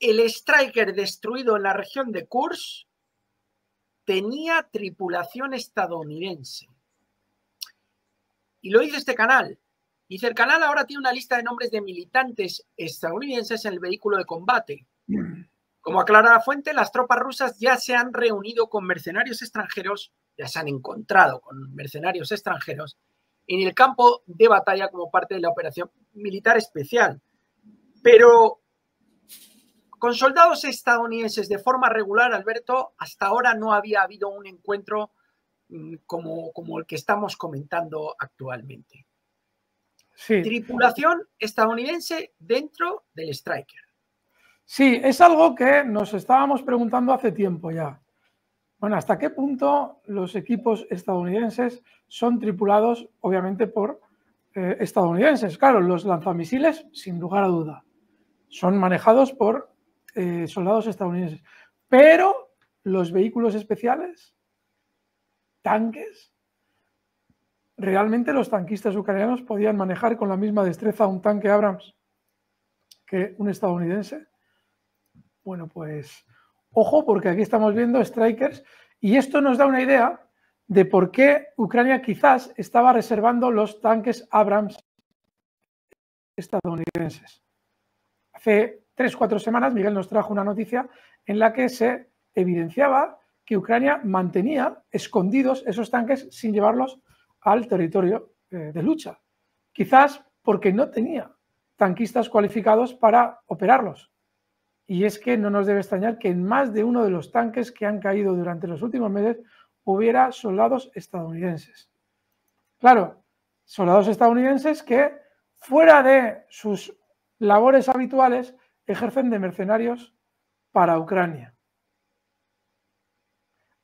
El Striker destruido en la región de Kursk tenía tripulación estadounidense. Y lo dice este canal. Dice, el canal ahora tiene una lista de nombres de militantes estadounidenses en el vehículo de combate. Como aclara la fuente, las tropas rusas ya se han reunido con mercenarios extranjeros, ya se han encontrado con mercenarios extranjeros en el campo de batalla como parte de la operación militar especial. Pero con soldados estadounidenses de forma regular, Alberto, hasta ahora no había habido un encuentro mm, como, el que estamos comentando actualmente. Sí. Tripulación estadounidense dentro del Striker. Sí, es algo que nos estábamos preguntando hace tiempo ya. Bueno, ¿hasta qué punto los equipos estadounidenses son tripulados, obviamente, por eh, estadounidenses? Claro, los lanzamisiles, sin lugar a duda, son manejados por eh, soldados estadounidenses. Pero los vehículos especiales, tanques, realmente los tanquistas ucranianos podían manejar con la misma destreza un tanque Abrams que un estadounidense. Bueno, pues ojo, porque aquí estamos viendo strikers y esto nos da una idea de por qué Ucrania quizás estaba reservando los tanques Abrams estadounidenses. Hace tres, cuatro semanas, Miguel nos trajo una noticia en la que se evidenciaba que Ucrania mantenía escondidos esos tanques sin llevarlos al territorio eh, de lucha. Quizás porque no tenía tanquistas cualificados para operarlos. Y es que no nos debe extrañar que en más de uno de los tanques que han caído durante los últimos meses hubiera soldados estadounidenses. Claro, soldados estadounidenses que fuera de sus labores habituales ejercen de mercenarios para Ucrania.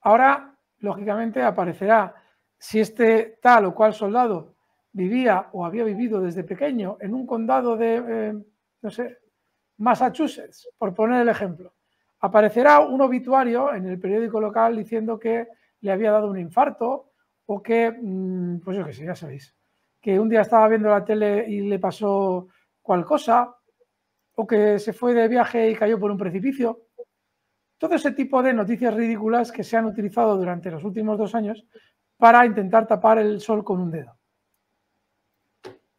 Ahora, lógicamente, aparecerá si este tal o cual soldado vivía o había vivido desde pequeño en un condado de, eh, no sé, Massachusetts, por poner el ejemplo. Aparecerá un obituario en el periódico local diciendo que le había dado un infarto o que, mm, pues yo qué sé, ya sabéis, que un día estaba viendo la tele y le pasó cual cosa o que se fue de viaje y cayó por un precipicio. Todo ese tipo de noticias ridículas que se han utilizado durante los últimos dos años para intentar tapar el sol con un dedo.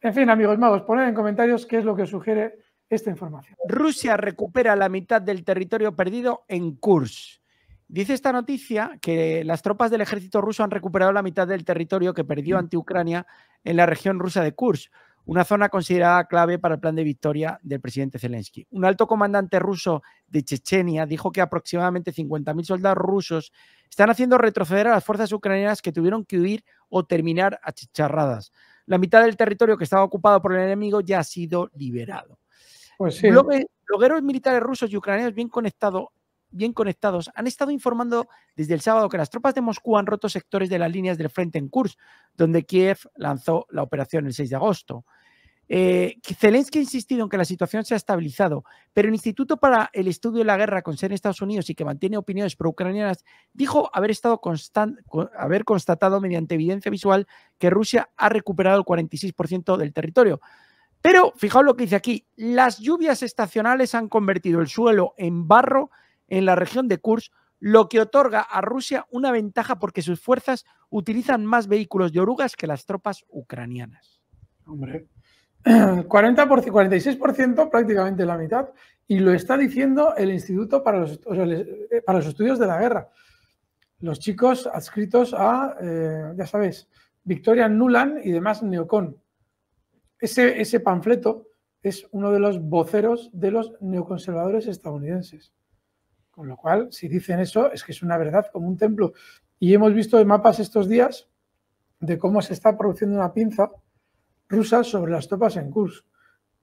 En fin, amigos magos, poned en comentarios qué es lo que sugiere esta información. Rusia recupera la mitad del territorio perdido en Kursk. Dice esta noticia que las tropas del ejército ruso han recuperado la mitad del territorio que perdió ante Ucrania en la región rusa de Kursk una zona considerada clave para el plan de victoria del presidente Zelensky. Un alto comandante ruso de Chechenia dijo que aproximadamente 50.000 soldados rusos están haciendo retroceder a las fuerzas ucranianas que tuvieron que huir o terminar achicharradas. La mitad del territorio que estaba ocupado por el enemigo ya ha sido liberado. Pues militares rusos y ucranianos bien, bien conectados han estado informando desde el sábado que las tropas de Moscú han roto sectores de las líneas del frente en Kursk, donde Kiev lanzó la operación el 6 de agosto. Eh, Zelensky ha insistido en que la situación se ha estabilizado, pero el Instituto para el Estudio de la Guerra con sede en Estados Unidos y que mantiene opiniones pro-ucranianas dijo haber, estado haber constatado mediante evidencia visual que Rusia ha recuperado el 46% del territorio. Pero fijaos lo que dice aquí, las lluvias estacionales han convertido el suelo en barro en la región de Kursk, lo que otorga a Rusia una ventaja porque sus fuerzas utilizan más vehículos de orugas que las tropas ucranianas. Hombre, 40 por 46% prácticamente la mitad y lo está diciendo el Instituto para los, eh, para los Estudios de la Guerra. Los chicos adscritos a, eh, ya sabes Victoria Nulan y demás neocon. Ese, ese panfleto es uno de los voceros de los neoconservadores estadounidenses. Con lo cual, si dicen eso, es que es una verdad como un templo. Y hemos visto en mapas estos días de cómo se está produciendo una pinza rusas sobre las tropas en Kursk,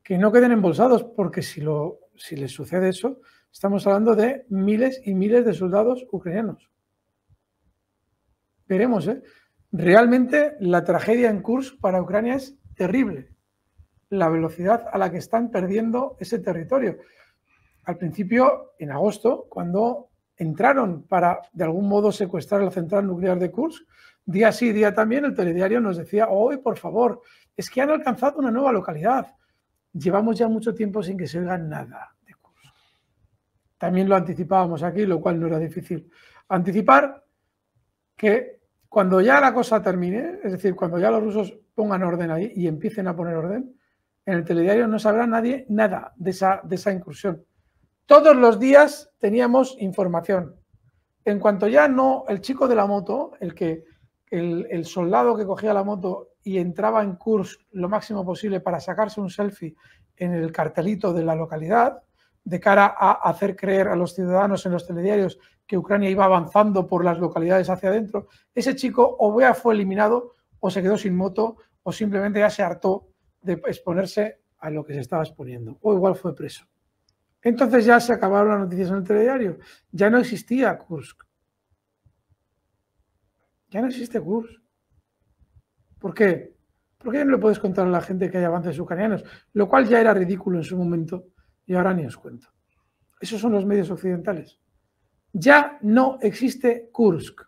que no queden embolsados, porque si, lo, si les sucede eso, estamos hablando de miles y miles de soldados ucranianos. Veremos, ¿eh? Realmente la tragedia en Kursk para Ucrania es terrible. La velocidad a la que están perdiendo ese territorio. Al principio, en agosto, cuando entraron para de algún modo secuestrar la central nuclear de Kursk, día sí, día también, el telediario nos decía, hoy, por favor, es que han alcanzado una nueva localidad. Llevamos ya mucho tiempo sin que se oiga nada de curso. También lo anticipábamos aquí, lo cual no era difícil anticipar que cuando ya la cosa termine, es decir, cuando ya los rusos pongan orden ahí y empiecen a poner orden, en el telediario no sabrá nadie nada de esa, incursión. Todos los días teníamos información. En cuanto ya no, el chico de la moto, el que el soldado que cogía la moto y entraba en Kursk lo máximo posible para sacarse un selfie en el cartelito de la localidad, de cara a hacer creer a los ciudadanos en los telediarios que Ucrania iba avanzando por las localidades hacia adentro, ese chico o fue eliminado o se quedó sin moto o simplemente ya se hartó de exponerse a lo que se estaba exponiendo o igual fue preso. Entonces ya se acabaron las noticias en el telediario, ya no existía Kursk. Ya no existe Kursk. ¿Por qué? ¿Por qué no le puedes contar a la gente que hay avances ucranianos? Lo cual ya era ridículo en su momento y ahora ni os cuento. Esos son los medios occidentales. Ya no existe Kursk.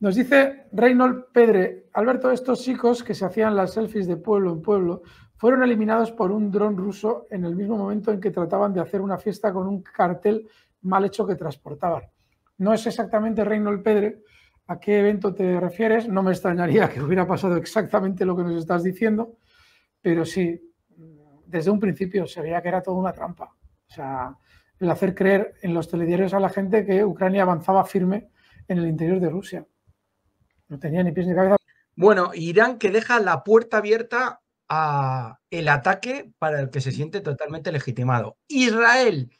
Nos dice Reynold Pedre, Alberto, estos chicos que se hacían las selfies de pueblo en pueblo fueron eliminados por un dron ruso en el mismo momento en que trataban de hacer una fiesta con un cartel mal hecho que transportaban. No es exactamente Reynold Pedre, a qué evento te refieres. No me extrañaría que hubiera pasado exactamente lo que nos estás diciendo, pero sí, desde un principio se veía que era toda una trampa. O sea, el hacer creer en los telediarios a la gente que Ucrania avanzaba firme en el interior de Rusia. No tenía ni pies ni cabeza. Bueno, Irán que deja la puerta abierta a el ataque para el que se siente totalmente legitimado. Israel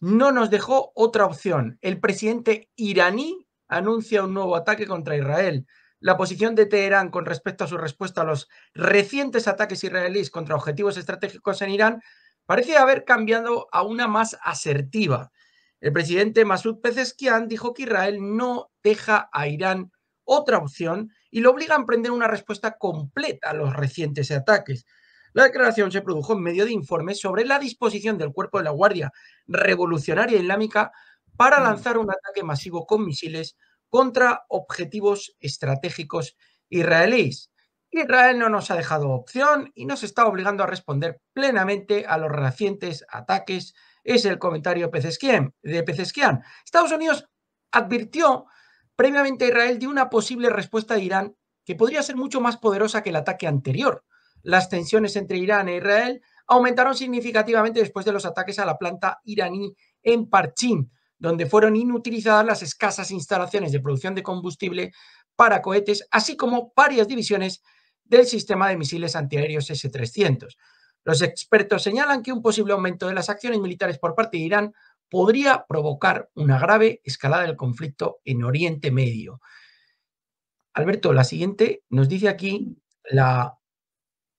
no nos dejó otra opción. El presidente iraní anuncia un nuevo ataque contra Israel. La posición de Teherán con respecto a su respuesta a los recientes ataques israelíes contra objetivos estratégicos en Irán parece haber cambiado a una más asertiva. El presidente Masud Pezeshkian dijo que Israel no deja a Irán otra opción y lo obliga a emprender una respuesta completa a los recientes ataques. La declaración se produjo en medio de informes sobre la disposición del cuerpo de la Guardia Revolucionaria Islámica para lanzar un ataque masivo con misiles contra objetivos estratégicos israelíes. Israel no nos ha dejado opción y nos está obligando a responder plenamente a los recientes ataques, es el comentario de Pezesquian. Estados Unidos advirtió previamente a Israel de una posible respuesta de Irán que podría ser mucho más poderosa que el ataque anterior. Las tensiones entre Irán e Israel aumentaron significativamente después de los ataques a la planta iraní en Parchín, donde fueron inutilizadas las escasas instalaciones de producción de combustible para cohetes, así como varias divisiones del sistema de misiles antiaéreos S-300. Los expertos señalan que un posible aumento de las acciones militares por parte de Irán podría provocar una grave escalada del conflicto en Oriente Medio. Alberto, la siguiente nos dice aquí la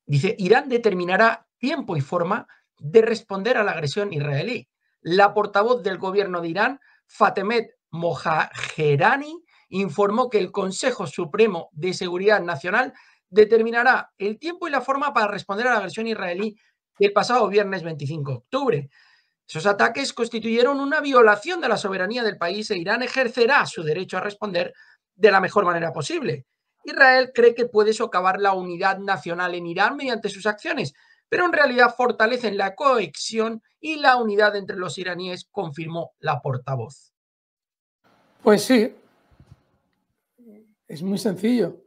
dice Irán determinará tiempo y forma de responder a la agresión israelí. La portavoz del gobierno de Irán, Fatemet Mojajerani, informó que el Consejo Supremo de Seguridad Nacional determinará el tiempo y la forma para responder a la agresión israelí del pasado viernes 25 de octubre. Esos ataques constituyeron una violación de la soberanía del país e Irán ejercerá su derecho a responder de la mejor manera posible. Israel cree que puede socavar la unidad nacional en Irán mediante sus acciones, pero en realidad fortalecen la cohesión y la unidad entre los iraníes, confirmó la portavoz. Pues sí, es muy sencillo.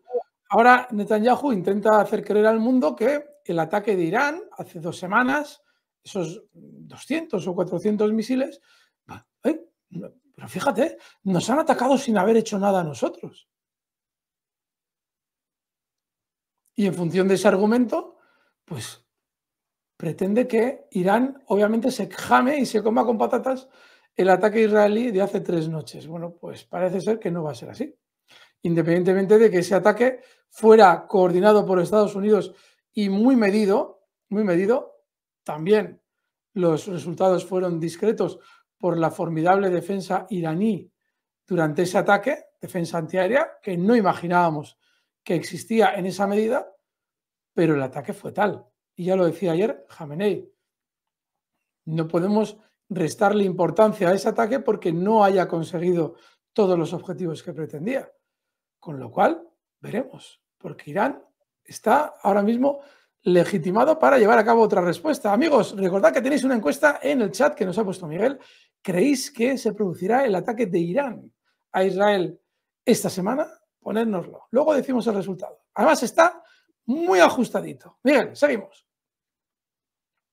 Ahora Netanyahu intenta hacer creer al mundo que el ataque de Irán hace dos semanas, esos 200 o 400 misiles, eh, pero fíjate, nos han atacado sin haber hecho nada a nosotros. Y en función de ese argumento, pues pretende que Irán obviamente se jame y se coma con patatas el ataque israelí de hace tres noches. Bueno, pues parece ser que no va a ser así. Independientemente de que ese ataque fuera coordinado por Estados Unidos y muy medido, muy medido, también los resultados fueron discretos por la formidable defensa iraní durante ese ataque, defensa antiaérea, que no imaginábamos que existía en esa medida, pero el ataque fue tal y ya lo decía ayer Jamenei, no podemos restarle importancia a ese ataque porque no haya conseguido todos los objetivos que pretendía. Con lo cual, veremos, porque Irán está ahora mismo legitimado para llevar a cabo otra respuesta. Amigos, recordad que tenéis una encuesta en el chat que nos ha puesto Miguel. ¿Creéis que se producirá el ataque de Irán a Israel esta semana? Ponednoslo. Luego decimos el resultado. Además está muy ajustadito. Miguel, seguimos.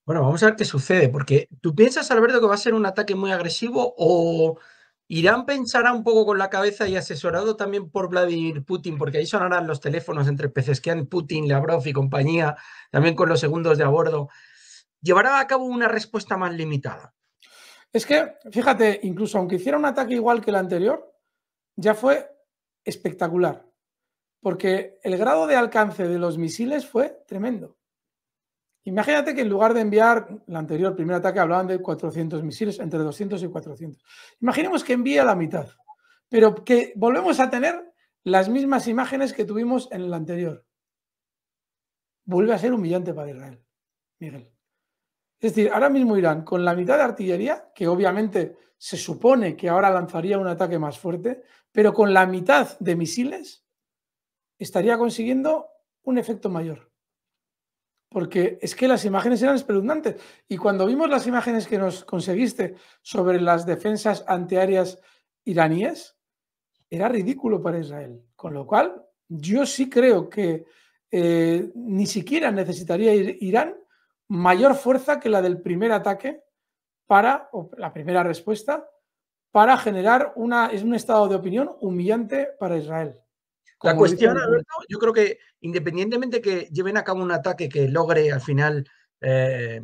Bueno, vamos a ver qué sucede, porque tú piensas, Alberto, que va a ser un ataque muy agresivo o Irán pensará un poco con la cabeza y asesorado también por Vladimir Putin, porque ahí sonarán los teléfonos entre peces que han Putin, Lavrov y compañía, también con los segundos de a bordo. ¿Llevará a cabo una respuesta más limitada? Es que, fíjate, incluso aunque hiciera un ataque igual que el anterior, ya fue espectacular, porque el grado de alcance de los misiles fue tremendo. Imagínate que en lugar de enviar, el anterior primer ataque hablaban de 400 misiles, entre 200 y 400. Imaginemos que envía la mitad, pero que volvemos a tener las mismas imágenes que tuvimos en el anterior. Vuelve a ser humillante para Israel, Miguel. Es decir, ahora mismo Irán, con la mitad de artillería, que obviamente se supone que ahora lanzaría un ataque más fuerte, pero con la mitad de misiles, estaría consiguiendo un efecto mayor porque es que las imágenes eran espeluznantes. Y cuando vimos las imágenes que nos conseguiste sobre las defensas antiaéreas iraníes, era ridículo para Israel. Con lo cual, yo sí creo que eh, ni siquiera necesitaría Irán mayor fuerza que la del primer ataque para, o la primera respuesta, para generar una, es un estado de opinión humillante para Israel. La cuestión, Alberto, yo creo que independientemente que lleven a cabo un ataque que logre al final eh,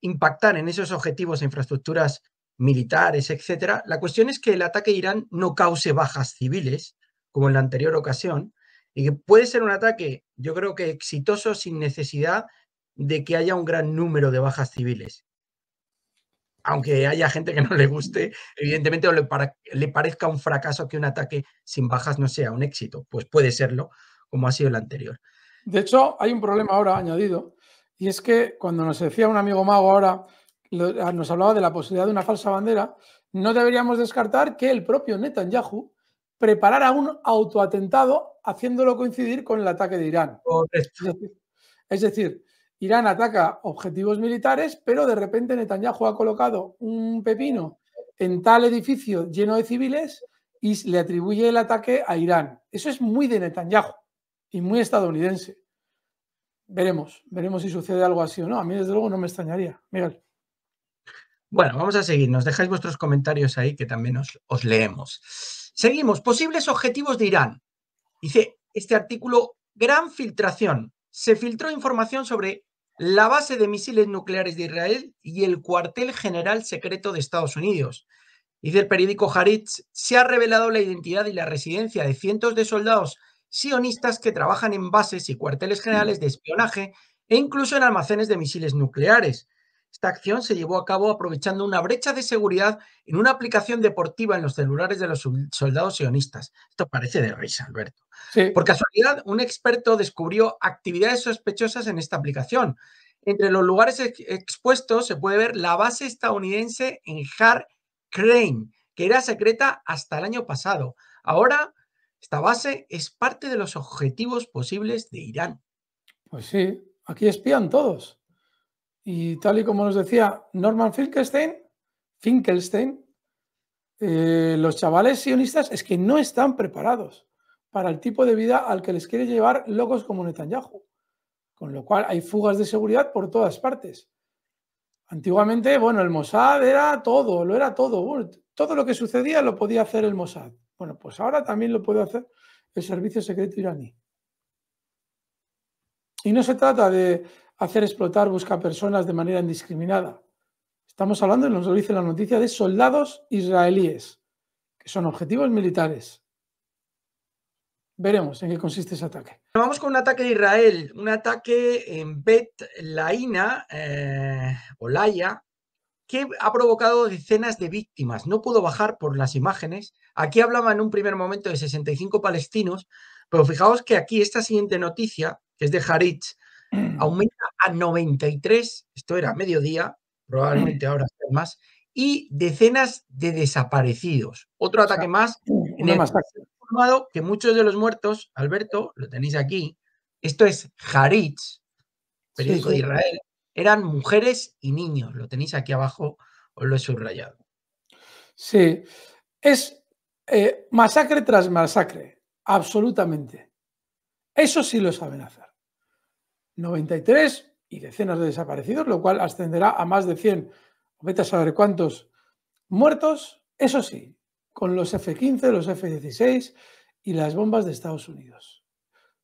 impactar en esos objetivos e infraestructuras militares, etcétera, la cuestión es que el ataque a Irán no cause bajas civiles, como en la anterior ocasión, y que puede ser un ataque, yo creo que exitoso sin necesidad de que haya un gran número de bajas civiles aunque haya gente que no le guste, evidentemente, o le, parezca un fracaso que un ataque sin bajas no sea un éxito. Pues puede serlo, como ha sido el anterior. De hecho, hay un problema ahora añadido, y es que cuando nos decía un amigo mago ahora, ah, nos hablaba de la posibilidad de una falsa bandera, no deberíamos descartar que el propio Netanyahu preparara un autoatentado haciéndolo coincidir con el ataque de Irán. es decir Irán ataca objetivos militares, pero de repente Netanyahu ha colocado un pepino en tal edificio lleno de civiles y le atribuye el ataque a Irán. Eso es muy de Netanyahu y muy estadounidense. Veremos, veremos si sucede algo así o no. A mí, desde luego, no me extrañaría. Bueno, vamos a seguir. Nos dejáis vuestros comentarios ahí que también os, os leemos. Seguimos. Posibles objetivos de Irán. Dice este artículo, gran filtración se filtró información sobre la base de misiles nucleares de Israel y el cuartel general secreto de Estados Unidos. Y el periódico Haritz se ha revelado la identidad y la residencia de cientos de soldados sionistas que trabajan en bases y cuarteles generales de espionaje e incluso en almacenes de misiles nucleares. Esta acción se llevó a cabo aprovechando una brecha de seguridad en una aplicación deportiva en los celulares de los soldados sionistas. Esto parece de risa, Alberto. Por casualidad, un experto descubrió actividades sospechosas en esta aplicación. Entre los lugares expuestos se puede ver la base estadounidense en Har Crane, que era secreta hasta el año pasado. Ahora, esta base es parte de los objetivos posibles de Irán. Pues sí, aquí espían todos. Y tal y como nos decía Norman Finkelstein, eh, los chavales sionistas es que no están preparados para el tipo de vida al que les quiere llevar locos como Netanyahu. Con lo cual hay fugas de seguridad por todas partes. Antiguamente, bueno, el Mossad era todo, lo era todo. todo lo que sucedía lo podía hacer el Mossad. Bueno, pues ahora también lo puede hacer el Servicio Secreto iraní. Y no se trata de hacer explotar busca personas de manera indiscriminada. Estamos hablando, nos lo dice la noticia, de soldados israelíes, que son objetivos militares. Veremos en qué consiste ese ataque. Vamos con un ataque de Israel, un ataque en Bet Laina, eh, o Laia, que ha provocado decenas de víctimas. No puedo bajar por las imágenes. Aquí hablaba en un primer momento de 65 palestinos, pero fijaos que aquí esta siguiente noticia, que es de Haritz, Mm. aumenta a 93, esto era mediodía, probablemente mm. ahora más, y decenas de desaparecidos. Otro ataque más informado mm, que muchos de los muertos, Alberto, lo tenéis aquí, esto es Haritz, periódico de Israel, eran mujeres y niños, lo tenéis aquí abajo, os lo he subrayado. Sí, es eh, masacre tras masacre, absolutamente. Eso sí lo amenaza. 93 y decenas de desaparecidos, lo cual ascenderá a más de 100, vete a saber cuántos muertos, eso sí, con los F-15, los F-16 y las bombas de Estados Unidos.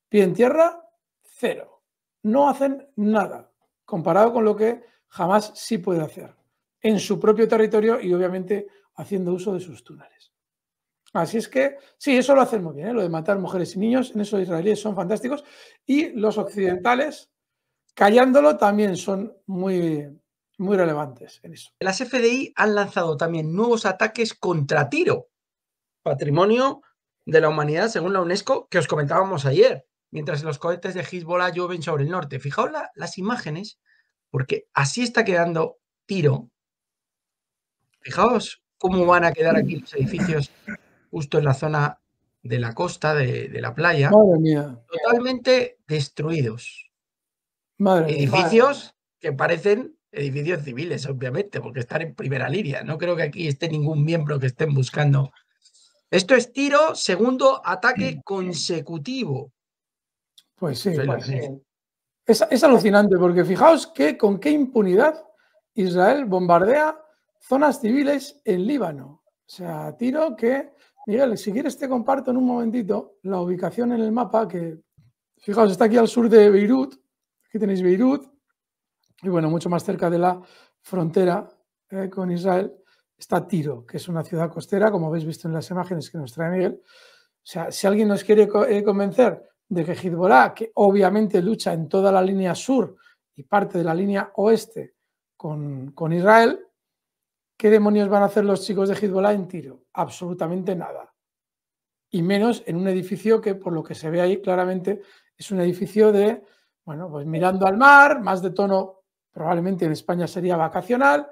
Pie en tierra, cero. No hacen nada, comparado con lo que jamás sí puede hacer en su propio territorio y obviamente haciendo uso de sus túneles. Así es que, sí, eso lo hacen muy bien, ¿eh? lo de matar mujeres y niños, en eso israelíes son fantásticos. Y los occidentales, callándolo, también son muy, muy relevantes en eso. Las FDI han lanzado también nuevos ataques contra tiro, patrimonio de la humanidad según la UNESCO, que os comentábamos ayer, mientras los cohetes de Hezbollah llueven sobre el norte. Fijaos las imágenes, porque así está quedando tiro. Fijaos cómo van a quedar aquí los edificios justo en la zona de la costa, de, la playa, madre mía. totalmente destruidos. edificios que parecen edificios civiles, obviamente, porque están en primera línea. No creo que aquí esté ningún miembro que estén buscando. Esto es tiro, segundo ataque mm. consecutivo. Pues sí, pues Es, es, alucinante porque fijaos que con qué impunidad Israel bombardea zonas civiles en Líbano. O sea, tiro que Miguel, si quieres te comparto en un momentito la ubicación en el mapa que, fijaos, está aquí al sur de Beirut. Aquí tenéis Beirut y bueno, mucho más cerca de la frontera eh, con Israel está Tiro, que es una ciudad costera, como habéis visto en las imágenes que nos trae Miguel. O sea, si alguien nos quiere eh, convencer de que Hezbollah, que obviamente lucha en toda la línea sur y parte de la línea oeste con, con Israel, ¿Qué demonios van a hacer los chicos de Hezbollah en tiro? Absolutamente nada. Y menos en un edificio que, por lo que se ve ahí claramente, es un edificio de, bueno, pues mirando al mar, más de tono, probablemente en España sería vacacional,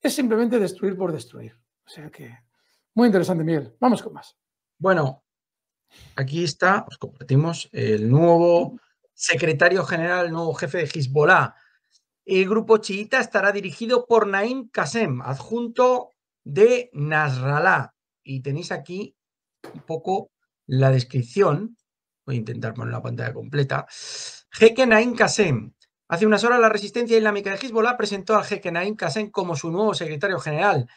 es simplemente destruir por destruir. O sea que, muy interesante, Miguel. Vamos con más. Bueno, aquí está, os compartimos el nuevo secretario general, el nuevo jefe de Hezbollah, el grupo chiita estará dirigido por Naim Qasem, adjunto de Nasrallah. Y tenéis aquí un poco la descripción. Voy a intentar poner la pantalla completa. Jeque Naim Qasem. Hace unas horas la resistencia islámica de Hezbollah presentó al jeque Naim Qasem como su nuevo secretario general.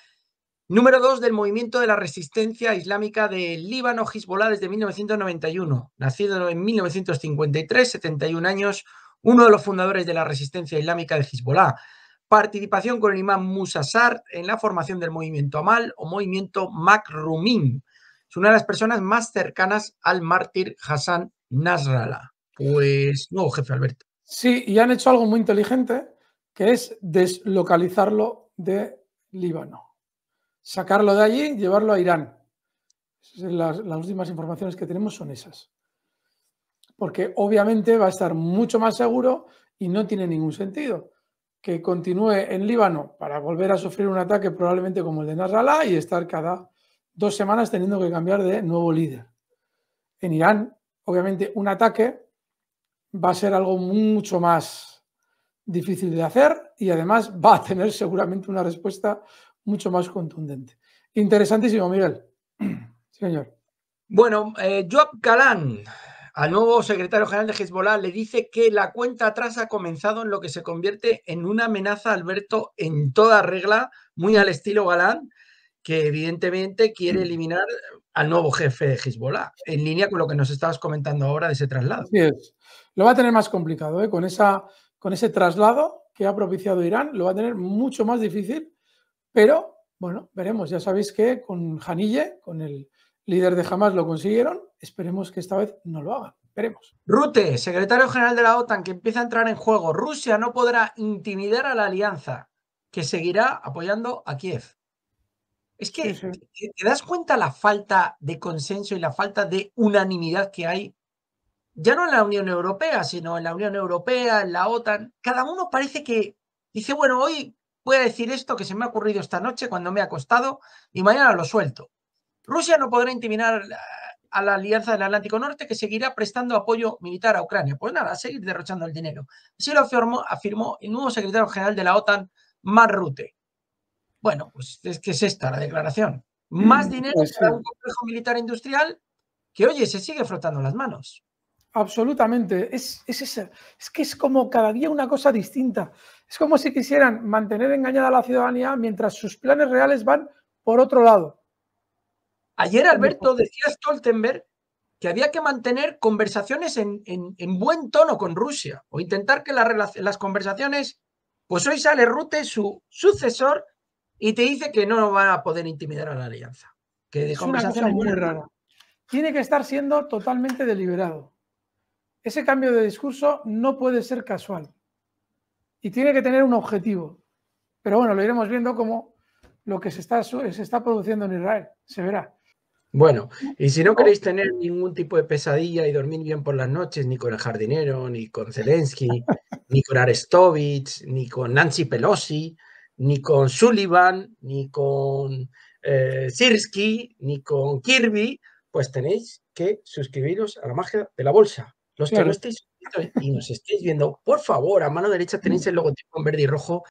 Número 2 del movimiento de la resistencia islámica del Líbano Hezbollah desde 1991. Nacido en 1953, 71 años, uno de los fundadores de la resistencia islámica de Hezbollah. Participación con el imán Musasar en la formación del movimiento Amal o movimiento Makrumim. Es una de las personas más cercanas al mártir Hassan Nasrallah. Pues no, jefe Alberto. Sí, y han hecho algo muy inteligente, que es deslocalizarlo de Líbano. Sacarlo de allí, llevarlo a Irán. las últimas informaciones que tenemos son esas porque obviamente va a estar mucho más seguro y no tiene ningún sentido que continúe en Líbano para volver a sufrir un ataque probablemente como el de Nasrallah y estar cada dos semanas teniendo que cambiar de nuevo líder. En Irán, obviamente, un ataque va a ser algo mucho más difícil de hacer y además va a tener seguramente una respuesta mucho más contundente. Interesantísimo, Miguel. Señor. Bueno, eh, Joab Kalán al nuevo secretario general de Hezbollah le dice que la cuenta atrás ha comenzado en lo que se convierte en una amenaza, Alberto, en toda regla, muy al estilo Galán, que evidentemente quiere mm. eliminar al nuevo jefe de Hezbollah, en línea con lo que nos estabas comentando ahora de ese traslado. Lo va a tener más complicado, ¿eh? con, esa, con ese traslado que ha propiciado Irán, lo va a tener mucho más difícil, pero bueno, veremos. Ya sabéis que con Janille, con el líder de jamás lo consiguieron, esperemos que esta vez no lo hagan. Veremos. Rute, secretario general de la OTAN, que empieza a entrar en juego. Rusia no podrá intimidar a la alianza, que seguirá apoyando a Kiev. Es que te das cuenta la falta de consenso y la falta de unanimidad que hay, ya no en la Unión Europea, sino en la Unión Europea, en la OTAN. Cada uno parece que dice, bueno, hoy voy a decir esto que se me ha ocurrido esta noche cuando me he acostado y mañana lo suelto. Rusia no podrá intimidar a la Alianza del Atlántico Norte, que seguirá prestando apoyo militar a Ucrania. Pues nada, seguir derrochando el dinero. Así lo afirmó, afirmó el nuevo secretario general de la OTAN, Marrute. Bueno, pues es que es esta la declaración. Mm, Más dinero pues para un complejo militar industrial que, oye, se sigue frotando las manos. Absolutamente. Es, es, es que es como cada día una cosa distinta. Es como si quisieran mantener engañada a la ciudadanía mientras sus planes reales van por otro lado. Ayer, Alberto, decía Stoltenberg que había que mantener conversaciones en, buen tono con Rusia o intentar que las conversaciones, pues hoy sale Rute, su sucesor, y te dice que no van a poder intimidar a la alianza. Que de es muy rara. Tiene que estar siendo totalmente deliberado. Ese cambio de discurso no puede ser casual y tiene que tener un objetivo. Pero bueno, lo iremos viendo como lo que se está produciendo en Israel. Se verá. Bueno, y si no queréis tener ningún tipo de pesadilla y dormir bien por las noches, ni con el jardinero, ni con Zelensky, ni con Arestovich, ni con Nancy Pelosi, ni con Sullivan, ni con eh, ni con Kirby, pues tenéis que suscribiros a la magia de la bolsa. Los que no estéis suscritos y nos estéis viendo, por favor, a mano derecha tenéis el logotipo en verde y rojo